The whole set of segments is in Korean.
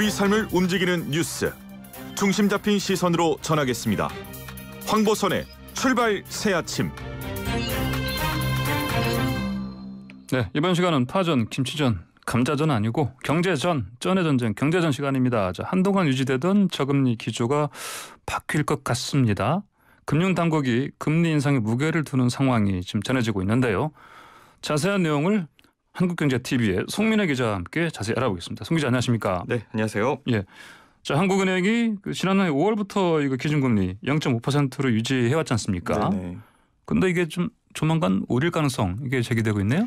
우리 삶을 움직이는 뉴스 중심 잡힌 시선으로 전하겠습니다. 황보선의 출발 새 아침. 네, 이번 시간은 파전, 김치전, 감자전 아니고 경제전, 전의 전쟁, 경제전 시간입니다. 자, 한동안 유지되던 저금리 기조가 바뀔 것 같습니다. 금융당국이 금리 인상에 무게를 두는 상황이 지금 전해지고 있는데요. 자세한 내용을 한국경제TV의 송민혜 기자와 함께 자세히 알아보겠습니다. 송 기자 안녕하십니까? 네, 안녕하세요. 예. 자, 한국은행이 그 지난해 5월부터 이거 기준금리 0.5%로 유지해 왔지 않습니까? 네 근데 이게 좀 조만간 오를 가능성 이게 제기되고 있네요.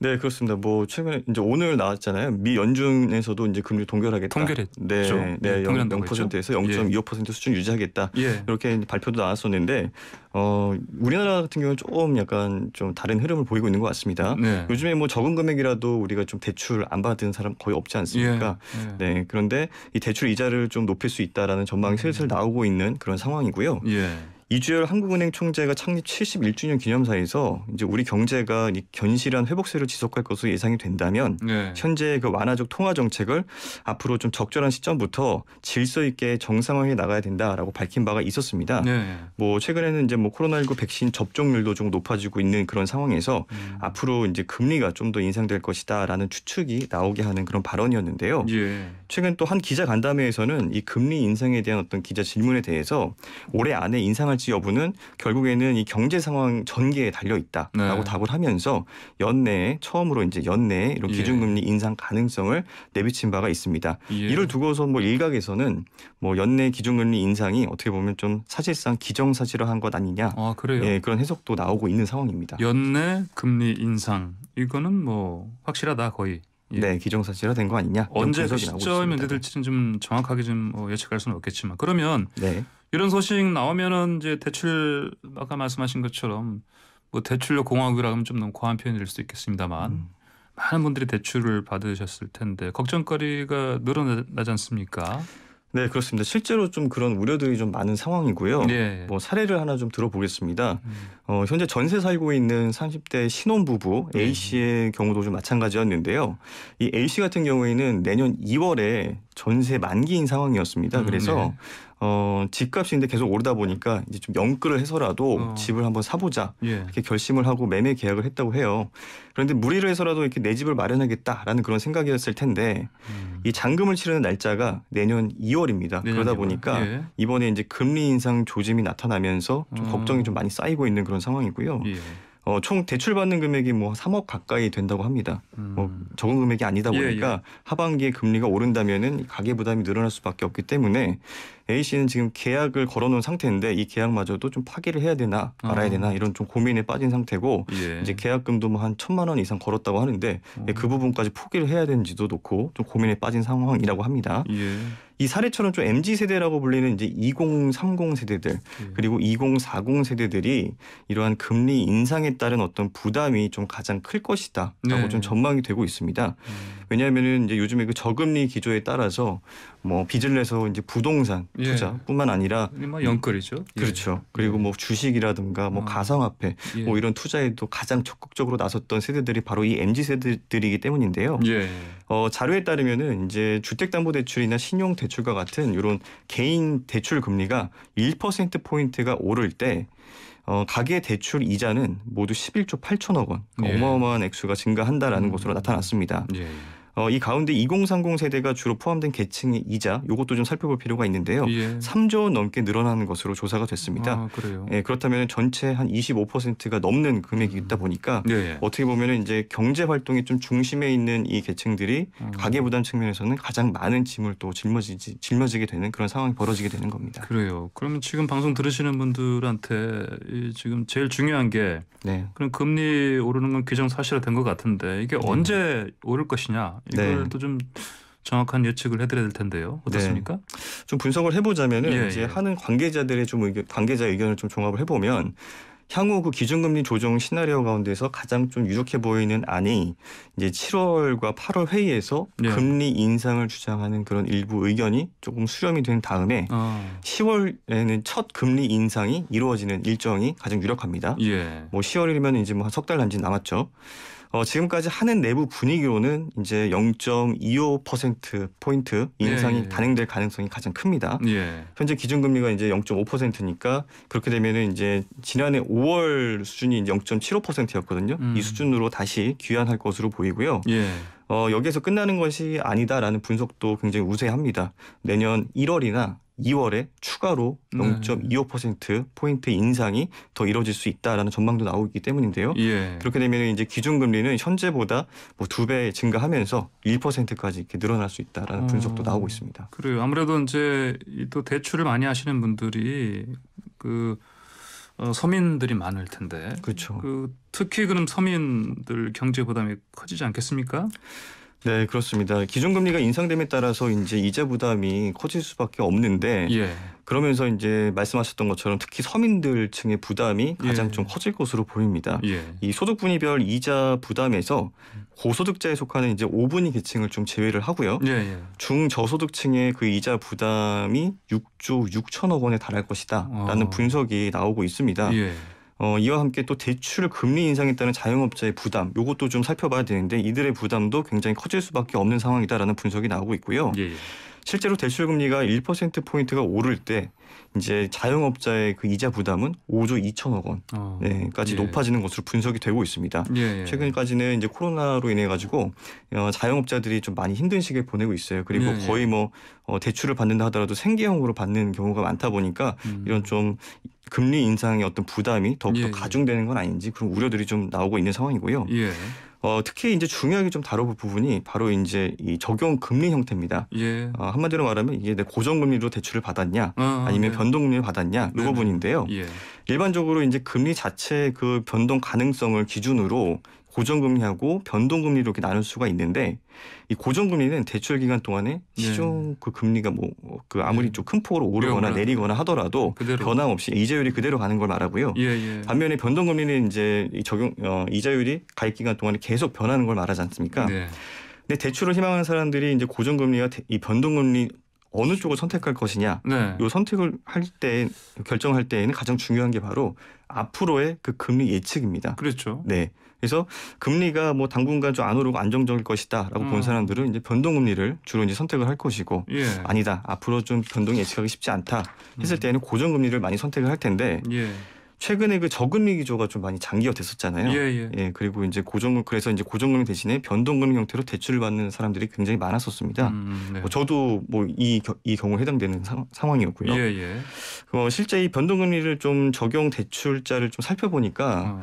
네, 그렇습니다. 뭐 최근에 이제 오늘 나왔잖아요. 미 연준에서도 이제 금리 동결하겠다. 동결했죠. 네, 네, 0, 0%에서 0.25% 예. 수준 유지하겠다. 예. 이렇게 발표도 나왔었는데 어, 우리나라 같은 경우는 조금 약간 좀 다른 흐름을 보이고 있는 것 같습니다. 네. 요즘에 뭐 적은 금액이라도 우리가 좀 대출 안 받은 사람 거의 없지 않습니까? 예. 예. 네, 그런데 이 대출 이자를 좀 높일 수 있다라는 전망이 슬슬 나오고 있는 그런 상황이고요. 예. 이주열 한국은행 총재가 창립 71주년 기념사에서 이제 우리 경제가 견실한 회복세를 지속할 것으로 예상이 된다면 네. 현재의 그 완화적 통화 정책을 앞으로 좀 적절한 시점부터 질서 있게 정상화해 나가야 된다라고 밝힌 바가 있었습니다. 네. 뭐 최근에는 이제 뭐 코로나19 백신 접종률도 좀 높아지고 있는 그런 상황에서 음. 앞으로 이제 금리가 좀 더 인상될 것이다라는 추측이 나오게 하는 그런 발언이었는데요. 예. 최근 또 한 기자 간담회에서는 이 금리 인상에 대한 어떤 기자 질문에 대해서 올해 안에 인상할 가할지 여부는 결국에는 이 경제 상황 전개에 달려 있다라고 네. 답을 하면서 연내에 처음으로 이제 연내에 이런 예. 기준금리 예. 인상 가능성을 내비친 바가 있습니다. 예. 이를 두고서 뭐 일각에서는 뭐 연내 기준금리 인상이 어떻게 보면 좀 사실상 기정사실화한 것 아니냐. 아 그래요. 예 그런 해석도 나오고 있는 상황입니다. 연내 금리 인상 이거는 뭐 확실하다 거의. 예. 네, 기정사실화 된거 아니냐. 언제 그 시점이 될지는 좀 정확하게 좀 뭐 예측할 수는 없겠지만 그러면 네. 이런 소식 나오면은 이제 대출 아까 말씀하신 것처럼 뭐 대출로 공화국이라 하면 좀 너무 과한 표현일 수 있겠습니다만 음. 많은 분들이 대출을 받으셨을 텐데 걱정거리가 늘어나지 않습니까? 네 그렇습니다. 실제로 좀 그런 우려들이 좀 많은 상황이고요. 네. 뭐 사례를 하나 좀 들어보겠습니다. 음. 어, 현재 전세 살고 있는 30대 신혼부부 A 씨의 네. 경우도 좀 마찬가지였는데요. 이 A 씨 같은 경우에는 내년 2월에 전세 만기인 상황이었습니다. 그래서 음, 네. 어, 집값이 근데 계속 오르다 보니까 이제 좀 영끌을 해서라도 어. 집을 한번 사보자 예. 이렇게 결심을 하고 매매 계약을 했다고 해요. 그런데 무리를 해서라도 이렇게 내 집을 마련하겠다라는 그런 생각이었을 텐데 음. 이 잔금을 치르는 날짜가 내년 2월입니다. 내년 그러다 2월. 보니까 예. 이번에 이제 금리 인상 조짐이 나타나면서 좀 어. 걱정이 좀 많이 쌓이고 있는 그런 상황이고요. 예. 어, 총 대출 받는 금액이 뭐 3억 가까이 된다고 합니다. 뭐 음. 뭐 적은 금액이 아니다 예, 보니까 예, 예. 하반기에 금리가 오른다면은 가계 부담이 늘어날 수밖에 없기 때문에 A 씨는 지금 계약을 걸어놓은 상태인데 이 계약마저도 좀 파기를 해야 되나 말아야 아. 되나 이런 좀 고민에 빠진 상태고 예. 이제 계약금도 뭐한 천만 원 이상 걸었다고 하는데 예, 그 부분까지 포기를 해야 되는지도 놓고 좀 고민에 빠진 상황이라고 합니다. 예. 이 사례처럼 좀 MZ 세대라고 불리는 이제 2030 세대들 예. 그리고 2040 세대들이 이러한 금리 인상에 따른 어떤 부담이 좀 가장 클 것이다라고 네. 좀 전망이 되고 있습니다. 음. 왜냐하면은 이제 요즘에 그 저금리 기조에 따라서 뭐 빚을 내서 이제 부동산 예. 투자뿐만 아니라 연끌이죠. 예. 그렇죠. 예. 그리고 뭐 주식이라든가 뭐 아. 가상화폐 뭐 이런 투자에도 가장 적극적으로 나섰던 세대들이 바로 이 mz 세대들이기 때문인데요. 어, 자료에 따르면은 이제 주택담보대출이나 신용대출과 같은 이런 개인 대출 금리가 1% 포인트가 오를 때 어, 가계 대출 이자는 모두 11조 8천억 원 그러니까 예. 어마어마한 액수가 증가한다라는 음. 것으로 나타났습니다. 예. 어, 이 가운데 2030 세대가 주로 포함된 계층이자 이것도 좀 살펴볼 필요가 있는데요. 예. 3조 원 넘게 늘어나는 것으로 조사가 됐습니다. 아, 그래요. 예, 그렇다면 전체 한 25%가 넘는 금액이 음. 있다 보니까 음. 예. 어떻게 보면 이제 경제 활동의 좀 중심에 있는 이 계층들이 음. 가계 부담 측면에서는 가장 많은 짐을 또 짊어지지 짊어지게 되는 그런 상황이 벌어지게 되는 겁니다. 그래요. 그러면 지금 방송 들으시는 분들한테 지금 제일 중요한 게 네. 그럼 금리 오르는 건 규정 사실화된 것 같은데 이게 네. 언제 오를 것이냐 네. 이걸 또 좀 정확한 예측을 해드려야 될 텐데요. 어떻습니까? 네. 좀 분석을 해보자면은 예, 이제 예. 하는 관계자들의 좀 의견, 관계자 의견을 좀 종합을 해보면 향후 그 기준금리 조정 시나리오 가운데서 가장 좀 유력해 보이는 안이 이제 7월과 8월 회의에서 예. 금리 인상을 주장하는 그런 일부 의견이 조금 수렴이 된 다음에 아. 10월에는 첫 금리 인상이 이루어지는 일정이 가장 유력합니다. 예. 뭐 10월이면 이제 뭐 한 석달 남짓 남았죠. 어, 지금까지 한은 내부 분위기로는 이제 0.25% 포인트 인상이 예, 예. 단행될 가능성이 가장 큽니다. 예. 현재 기준금리가 이제 0.5%니까 그렇게 되면은 이제 지난해 5월 수준이 0.75%였거든요. 음. 이 수준으로 다시 귀환할 것으로 보이고요. 예. 어, 여기에서 끝나는 것이 아니다라는 분석도 굉장히 우세합니다. 내년 1월이나 2월에 추가로 0.25% 포인트 인상이 더 이뤄질 수 있다라는 전망도 나오기 때문인데요. 예. 그렇게 되면 이제 기준 금리는 현재보다 뭐2배 증가하면서 1%까지 이렇게 늘어날 수 있다라는 어. 분석도 나오고 있습니다. 그래요. 아무래도 이제 또 대출을 많이 하시는 분들이 그 어, 서민들이 많을 텐데. 그렇죠. 그 특히 그럼 서민들 경제 부담이 커지지 않겠습니까? 네, 그렇습니다. 기준금리가 인상됨에 따라서 이제 이자 부담이 커질 수밖에 없는데 예. 그러면서 이제 말씀하셨던 것처럼 특히 서민들 층의 부담이 예. 가장 예. 좀 커질 것으로 보입니다. 예. 이 소득 분위별 이자 부담에서 고소득자에 속하는 이제 5분위 계층을 좀 제외를 하고요. 예, 예. 중저소득층의 그 이자 부담이 6조 6천억 원에 달할 것이다라는 어. 분석이 나오고 있습니다. 예. 어, 이와 함께 또 대출 금리 인상에 따른 자영업자의 부담 요것도 좀 살펴봐야 되는데 이들의 부담도 굉장히 커질 수밖에 없는 상황이다라는 분석이 나오고 있고요. 예. 예. 실제로 대출 금리가 1% 포인트가 오를 때 이제 자영업자의 그 이자 부담은 5조 2천억 원까지 아, 어, 예. 높아지는 것으로 분석이 되고 있습니다. 예, 예. 최근까지는 이제 코로나로 인해 가지고 어, 자영업자들이 좀 많이 힘든 시기에 보내고 있어요. 그리고 예, 예. 거의 뭐 어, 대출을 받는다 하더라도 생계형으로 받는 경우가 많다 보니까 음. 이런 좀 금리 인상의 어떤 부담이 더욱더 예, 예, 가중되는 건 아닌지 그런 우려들이 좀 나오고 있는 상황이고요. 예. 어, 특히 이제 중요하게 좀 다뤄볼 부분이 바로 이제 이 적용 금리 형태입니다. 예. 어, 한마디로 말하면 이게 내 고정 금리로 대출을 받았냐, 아, 아 니면 네. 예. 변동 금리를 받았냐 이 네. 부분인데요. 예. 일반적으로 이제 금리 자체 그 변동 가능성을 기준으로 고정금리하고 변동금리로 이렇게 나눌 수가 있는데 이 고정금리는 대출 기간 동안에 네. 시중 네. 그 금리가 뭐 그 아무리 네. 좀큰 폭으로 오르거나 내리거나 하더라도 그대로. 변함없이 이자율이 그대로 가는 걸 말하고요. 예, 예. 반면에 변동금리는 이제 적용 어, 이자율이 가입 기간 동안에 계속 변하는 걸 말하지 않습니까? 네. 근데 대출을 희망하는 사람들이 이제 고정금리와 이 변동금리 어느 쪽을 선택할 것이냐 네. 요 선택을 할 때 결정할 때에는 가장 중요한 게 바로 앞으로의 그 금리 예측입니다. 그렇죠. 네. 그래서 금리가 뭐 당분간 좀 안 오르고 안정적일 것이다라고 음. 본 사람들은 이제 변동금리를 주로 이제 선택을 할 것이고 예. 아니다 앞으로 좀 변동 예측하기 쉽지 않다 했을 음. 때에는 고정금리를 많이 선택을 할 텐데 예. 최근에 그 저금리 기조가 좀 많이 장기화 됐었잖아요. 예, 예. 예, 그리고 이제 고정금 그래서 이제 고정금 대신에 변동금 형태로 대출을 받는 사람들이 굉장히 많았었습니다. 음, 네. 뭐 저도 뭐 이 이 경우에 해당되는 상, 황이었고요 예, 예. 어, 실제 이 변동금리를 좀 적용 대출자를 좀 살펴보니까 어.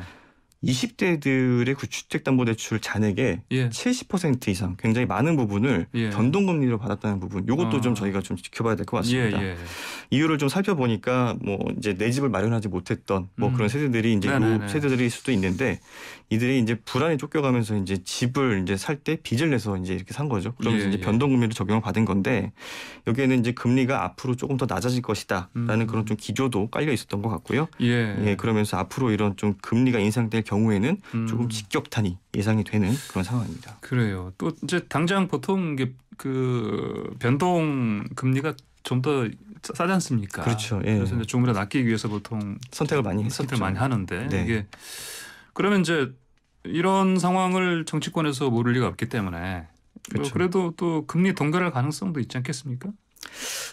20대들의 그 주택담보대출 잔액의 예. 70% 이상 굉장히 많은 부분을 예. 변동금리로 받았다는 부분 이것도 아. 좀 저희가 좀 지켜봐야 될 것 같습니다. 예, 예, 이유를 좀 살펴보니까 뭐 이제 내 집을 마련하지 못했던 뭐 음. 그런 세대들이 이제 네, 네, 요 네. 세대들일 수도 있는데 이들이 이제 불안에 쫓겨가면서 이제 집을 이제 살 때 빚을 내서 이제 이렇게 산 거죠. 그러면서 예, 이제 예. 변동금리를 적용을 받은 건데 여기에는 이제 금리가 앞으로 조금 더 낮아질 것이다라는 음. 그런 좀 기조도 깔려 있었던 것 같고요. 예, 그러면서 앞으로 이런 좀 금리가 인상될 경우 경우에는 음. 조금 직격탄이 예상이 되는 그런 상황입니다. 그래요. 또 이제 당장 보통 그 변동 금리가 좀 더 싸지 않습니까? 그렇죠. 예. 그래서 이제 조금이라도 기 위해서 보통 선택을 많이 선택 많이 하는데 네. 이게 그러면 이제 이런 상황을 정치권에서 모를 리가 없기 때문에 뭐 그렇죠. 뭐 그래도 또 금리 동결할 가능성도 있지 않겠습니까?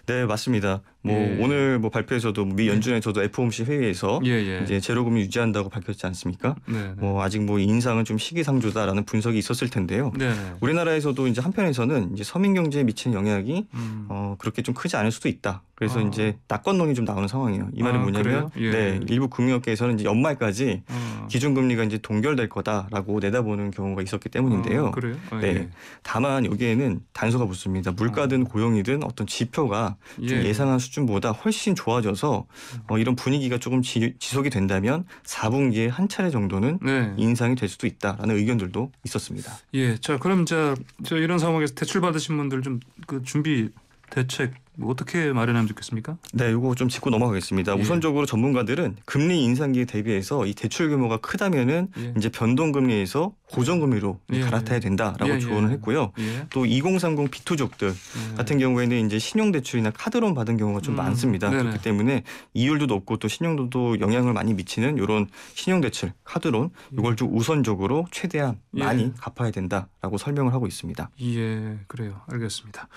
네, 맞습니다. 뭐 예. 오늘 뭐 발표에서도 미 연준에서도 예. FOMC 회의에서 예예. 예. 이제 제로금리 유지한다고 밝혔지 않습니까? 네네. 네. 뭐 아직 뭐 인상은 좀 시기상조다라는 분석이 있었을 텐데요. 네네. 네. 우리나라에서도 이제 한편에서는 이제 서민 경제에 미치는 영향이 음. 어, 그렇게 좀 크지 않을 수도 있다. 그래서 아. 이제 낙관론이 좀 나오는 상황이에요. 이 말이 아, 뭐냐면 예. 네 일부 금융업계에서는 이제 연말까지 아. 기준금리가 이제 동결될 거다라고 내다보는 경우가 있었기 때문인데요. 아, 그래요? 아, 네. 예. 다만 여기에는 단서가 붙습니다. 물가든 아. 고용이든 어떤 지표가 예. 좀 예상한 수준 수준보다 훨씬 좋아져서 어, 이런 분위기가 조금 지, 속이 된다면 4분기에 한 차례 정도는 네. 인상이 될 수도 있다라는 의견들도 있었습니다. 예, 자 그럼 자, 저 이런 상황에서 대출 받으신 분들 좀 그 준비 대책 뭐 어떻게 마련하면 좋겠습니까? 네, 이거 좀 짚고 넘어가겠습니다. 예. 우선적으로 전문가들은 금리 인상기에 대비해서 이 대출 규모가 크다면은 예. 이제 변동금리에서 고정금리로 예. 갈아타야 된다라고 예, 예. 조언을 했고요. 예. 또2030 비투족들 같은 경우에는 이제 신용대출이나 카드론 받은 경우가 좀 음. 많습니다. 네네. 그렇기 때문에 이율도 높고 또 신용도도 영향을 많이 미치는 이런 신용대출, 카드론 이걸 좀 우선적으로 최대한 많이 갚아야 된다라고 설명을 하고 있습니다. 예, 그래요. 알겠습니다.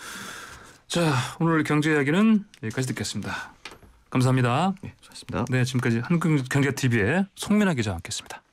자, 오늘 경제 이야기는 여기까지 듣겠습니다. 감사합니다. 네, 수습니다 네, 지금까지 한국경제TV의 송민아 기자와 함께했습니다.